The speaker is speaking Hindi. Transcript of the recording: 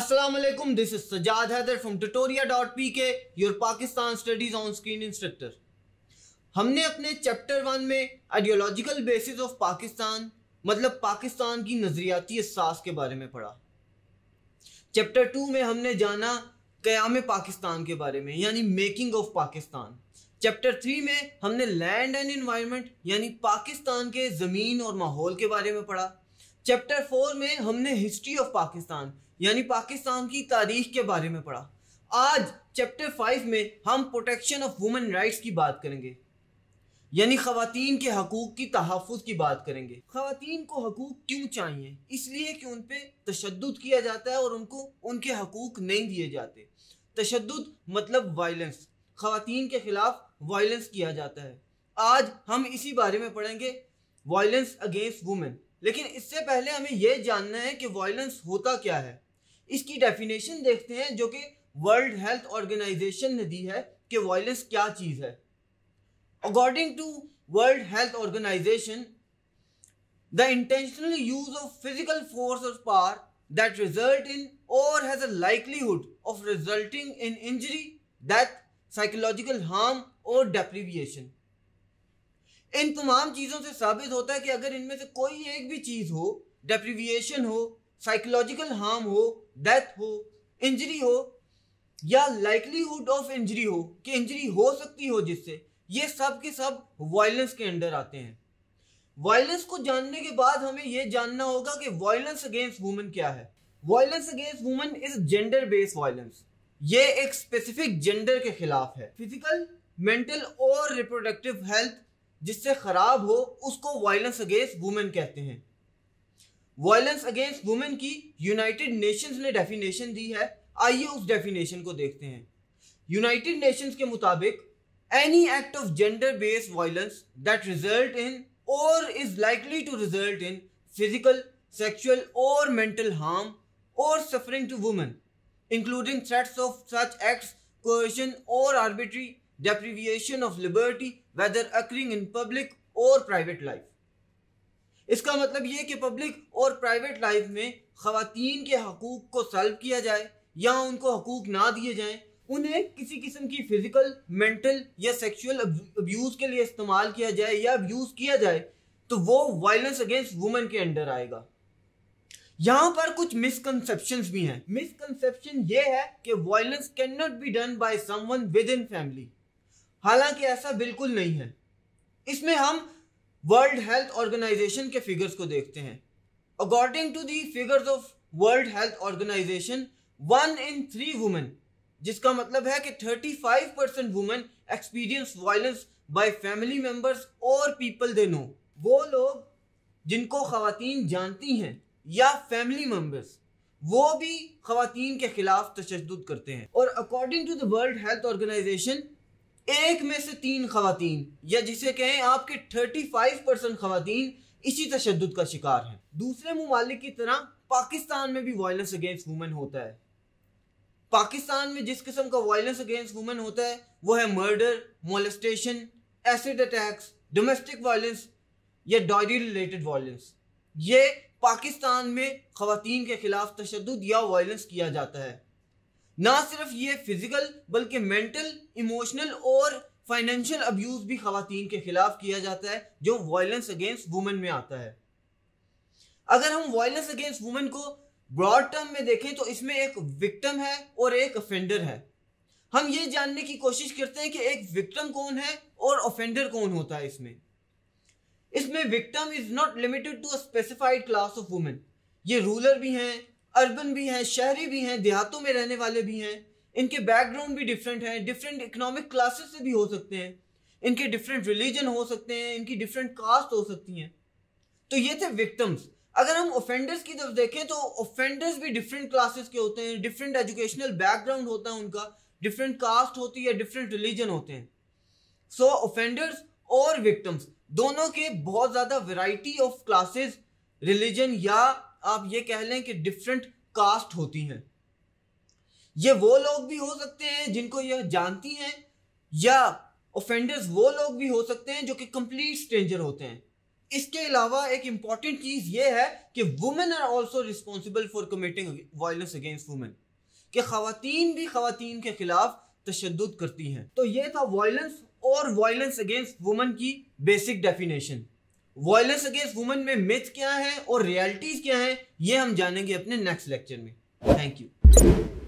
Sajjad Haider from Sajad dot P K your Pakistan studies on screen instructor हमने अपने चैप्टर वन में आइडियोलॉजिकल बेसिस ऑफ पाकिस्तान मतलब पाकिस्तान की नज़रियाती असास के बारे में पढ़ा चैप्टर टू में हमने जाना क्याम पाकिस्तान के बारे में यानी making of Pakistan chapter three में हमने लैंड एंड एनवायरनमेंट यानी पाकिस्तान के ज़मीन और माहौल के बारे में पढ़ा चैप्टर फोर में हमने हिस्ट्री ऑफ पाकिस्तान यानी पाकिस्तान की तारीख के बारे में पढ़ा आज चैप्टर फाइव में हम प्रोटेक्शन ऑफ वुमेन राइट्स की बात करेंगे यानी ख़ातन के हकूक़ की तहफ़ की बात करेंगे खातन को हकूक़ क्यों चाहिए इसलिए कि उन पर तशद किया जाता है और उनको उनके हकूक़ नहीं दिए जाते तशद मतलब वायलेंस खातन के ख़िलाफ़ वायलेंस किया जाता है आज हम इसी बारे में पढ़ेंगे वायलेंस अगेंस्ट वुमेन लेकिन इससे पहले हमें यह जानना है कि वायलेंस होता क्या है इसकी डेफिनेशन देखते हैं जो कि वर्ल्ड हेल्थ ऑर्गेनाइजेशन ने दी है कि वायलेंस क्या चीज़ है according to World Health Organization the intentional use of physical force or power that result in or has a likelihood of resulting in injury death, psychological harm or deprivation इन तमाम चीज़ों से साबित होता है कि अगर इनमें से कोई एक भी चीज़ हो डेप्रीविएशन हो साइकोलॉजिकल हार्म हो डेथ हो इंजरी हो या लाइकलीहुड ऑफ इंजरी हो कि इंजरी हो सकती हो जिससे ये सब के सब वायलेंस के अंडर आते हैं वायलेंस को जानने के बाद हमें यह जानना होगा कि वायलेंस अगेंस्ट वुमेन क्या है violence against women is gender based violence ये एक स्पेसिफिक जेंडर के खिलाफ है फिजिकल मेंटल और रिप्रोडक्टिव हेल्थ जिससे ख़राब हो उसको वायलेंस अगेंस्ट वुमेन कहते हैं वायलेंस अगेंस्ट वुमेन की यूनाइटेड नेशंस ने डेफिनेशन दी है आइए उस डेफिनेशन को देखते हैं यूनाइटेड नेशंस के मुताबिक any act of gender based violence that result in or is likely to result in physical sexual or mental harm or suffering to women including threats of such acts coercion, or arbitrary deprivation of liberty whether occurring in public or private life इसका मतलब ये कि पब्लिक और प्राइवेट लाइफ में खातन के हकूक़ को सल्व किया जाए या उनको हकूक़ ना दिए जाएं उन्हें किसी किस्म की फ़िज़िकल मेंटल या सेक्सुअल अब्यूज़ के लिए इस्तेमाल किया जाए या अब्यूज़ किया जाए तो वो वायलेंस अगेंस्ट वुमेन के अंडर आएगा यहाँ पर कुछ मिसकनसेप्शन भी हैं मिसकनसेप्शन ये है कि violence cannot be done by someone within family हालांकि ऐसा बिल्कुल नहीं है इसमें हम वर्ल्ड हेल्थ ऑर्गेनाइजेशन के फिगर्स को देखते हैं according to the figures of World Health Organization one in three women जिसका मतलब है कि thirty five percent women experience violence by family members or people they know वो लोग जिनको खातन जानती हैं या फैमिली मेंबर्स वो भी खातन के खिलाफ तशद करते हैं और according to the World Health Organization एक में से तीन खातन या जिसे कहें आपके थर्टी फाइव परसेंट खातन इसी तशद का शिकार हैं दूसरे ममालिक की तरह पाकिस्तान में भी वायलेंस अगेंस्ट वुमेन होता है पाकिस्तान में जिस किस्म का वायलेंस अगेंस्ट वुमेन होता है वो है murder molestation acid attacks domestic violence या डायरी रिलेटेड वायलेंस ये पाकिस्तान में खातन के खिलाफ तशद या वायलेंस किया जाता है ना सिर्फ ये फिजिकल बल्कि मेंटल इमोशनल और फाइनेंशियल अब्यूज भी खातन के खिलाफ किया जाता है जो वायलेंस अगेंस्ट वुमेन में आता है अगर हम वायलेंस अगेंस्ट वुमेन को ब्रॉड टर्म में देखें तो इसमें एक विक्टम है और एक ऑफेंडर है हम ये जानने की कोशिश करते हैं कि एक विक्टम कौन है और ऑफेंडर कौन होता है इसमें इसमें victim is not limited to a specified class of women ये रूलर भी हैं अर्बन भी हैं शहरी भी हैं देहातों में रहने वाले भी हैं इनके बैकग्राउंड भी डिफरेंट हैं डिफरेंट इकोनॉमिक क्लासेस से भी हो सकते हैं इनके डिफरेंट रिलीजन हो सकते हैं इनकी डिफरेंट कास्ट हो सकती हैं तो ये थे विक्टम्स अगर हम ऑफेंडर्स की तरफ देखें तो ऑफेंडर्स भी डिफरेंट क्लासेस के होते हैं डिफरेंट एजुकेशनल बैकग्राउंड होता है उनका डिफरेंट कास्ट होती है डिफरेंट रिलीजन होते हैं सो ऑफेंडर्स और विक्टम्स दोनों के बहुत ज़्यादा वैरायटी ऑफ क्लासेस रिलीजन या आप ये कह लें कि डिफरेंट कास्ट होती हैं ये वो लोग भी हो सकते हैं जिनको यह जानती हैं या ऑफेंडर्स वो लोग भी हो सकते हैं जो कि कंप्लीट स्ट्रेंजर होते हैं इसके अलावा एक इंपॉर्टेंट चीज़ ये है कि women are also responsible for committing violence against women कि खातन भी खातन के खिलाफ तशद करती हैं तो ये था वायलेंस और वायलेंस अगेंस्ट वुमेन की basic definition violence against women में मिथ क्या है और रियलिटीज क्या है ये हम जानेंगे अपने नेक्स्ट लेक्चर में थैंक यू